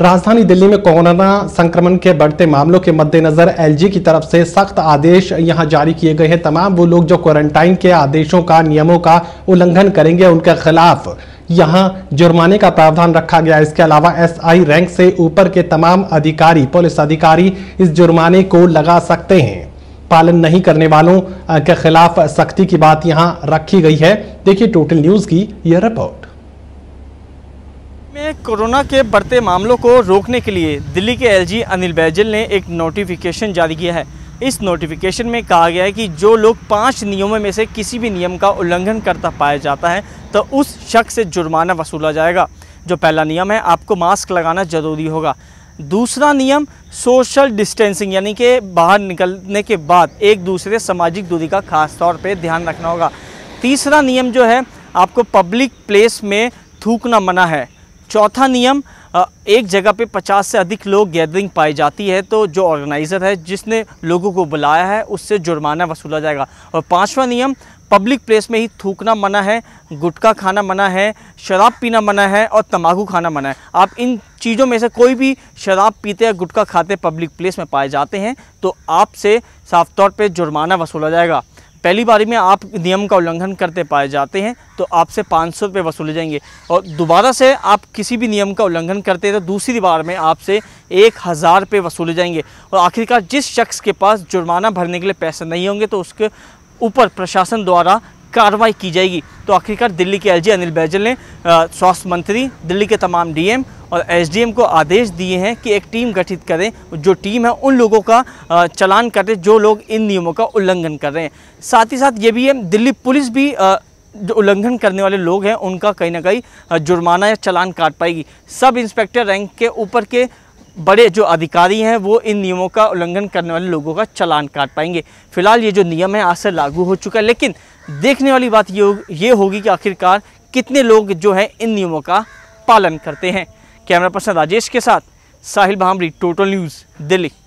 राजधानी दिल्ली में कोरोना संक्रमण के बढ़ते मामलों के मद्देनज़र एलजी की तरफ से सख्त आदेश यहां जारी किए गए हैं तमाम वो लोग जो क्वारंटाइन के आदेशों का नियमों का उल्लंघन करेंगे उनके खिलाफ यहां जुर्माने का प्रावधान रखा गया इसके अलावा एसआई रैंक से ऊपर के तमाम अधिकारी पुलिस अधिकारी इस जुर्माने को लगा सकते हैं पालन नहीं करने वालों के खिलाफ सख्ती की बात यहाँ रखी गई है देखिए टोटल न्यूज़ की यह रिपोर्ट में कोरोना के बढ़ते मामलों को रोकने के लिए दिल्ली के एलजी अनिल बैजल ने एक नोटिफिकेशन जारी किया है इस नोटिफिकेशन में कहा गया है कि जो लोग पांच नियमों में से किसी भी नियम का उल्लंघन करता पाया जाता है तो उस शख्स से जुर्माना वसूला जाएगा जो पहला नियम है आपको मास्क लगाना ज़रूरी होगा दूसरा नियम सोशल डिस्टेंसिंग यानी कि बाहर निकलने के बाद एक दूसरे सामाजिक दूरी का खास तौर पे ध्यान रखना होगा तीसरा नियम जो है आपको पब्लिक प्लेस में थूकना मना है चौथा नियम एक जगह पे 50 से अधिक लोग गैदरिंग पाई जाती है तो जो ऑर्गेनाइज़र है जिसने लोगों को बुलाया है उससे जुर्माना वसूला जाएगा और पांचवा नियम पब्लिक प्लेस में ही थूकना मना है गुटखा खाना मना है शराब पीना मना है और तम्बाकू खाना मना है आप इन चीज़ों में से कोई भी शराब पीते या गुटखा खाते पब्लिक प्लेस में पाए जाते हैं तो आपसे साफ तौर पर जुर्माना वसूला जाएगा पहली बारी में आप नियम का उल्लंघन करते पाए जाते हैं तो आपसे पाँच सौ रुपये वसूले जाएंगे और दोबारा से आप किसी भी नियम का उल्लंघन करते हैं तो दूसरी बार में आपसे एक हज़ार रुपये वसूले जाएंगे और आखिरकार जिस शख्स के पास जुर्माना भरने के लिए पैसे नहीं होंगे तो उसके ऊपर प्रशासन द्वारा कार्रवाई की जाएगी तो आखिरकार दिल्ली के एलजी अनिल बैजल ने स्वास्थ्य मंत्री दिल्ली के तमाम डीएम और एसडीएम को आदेश दिए हैं कि एक टीम गठित करें जो टीम है उन लोगों का चलान करें जो लोग इन नियमों का उल्लंघन कर रहे हैं साथ ही साथ ये भी है दिल्ली पुलिस भी जो उल्लंघन करने वाले लोग हैं उनका कहीं ना कहीं जुर्माना या चलान काट पाएगी सब इंस्पेक्टर रैंक के ऊपर के बड़े जो अधिकारी हैं वो इन नियमों का उल्लंघन करने वाले लोगों का चलान काट पाएंगे फिलहाल ये जो नियम है आज से लागू हो चुका है लेकिन देखने वाली बात ये हो, ये होगी कि आखिरकार कितने लोग जो है इन नियमों का पालन करते हैं कैमरा पर्सन राजेश के साथ साहिल भामरी टोटल न्यूज़ दिल्ली